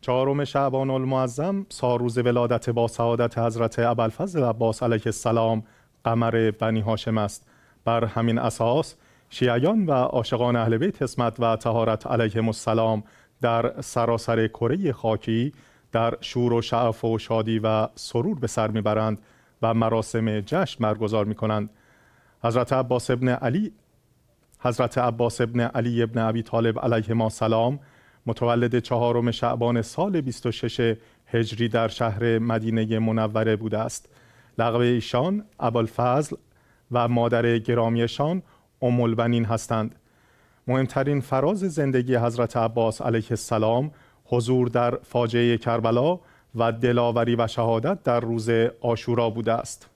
چهارم شعبان المعظم ساروز روز ولادت با سعادت حضرت ابوالفضل عباس علیه السلام قمر بنی هاشم است بر همین اساس شیعیان و عاشقان اهل بیت اسمت و تهارت علیهم السلام در سراسر کره خاکی در شور و شعف و شادی و سرور به سر میبرند و مراسم جشن برگزار می کنند. حضرت عباس ابن علی حضرت عباس ابن علی ابن ابی طالب ما سلام متولد چهارم شعبان سال 26 هجری در شهر مدینه منوره بوده است لقب ایشان ابوالفضل و مادر گرامیشان ام البنین هستند مهمترین فراز زندگی حضرت عباس علیه السلام حضور در فاجعه کربلا و دلاوری و شهادت در روز آشورا بوده است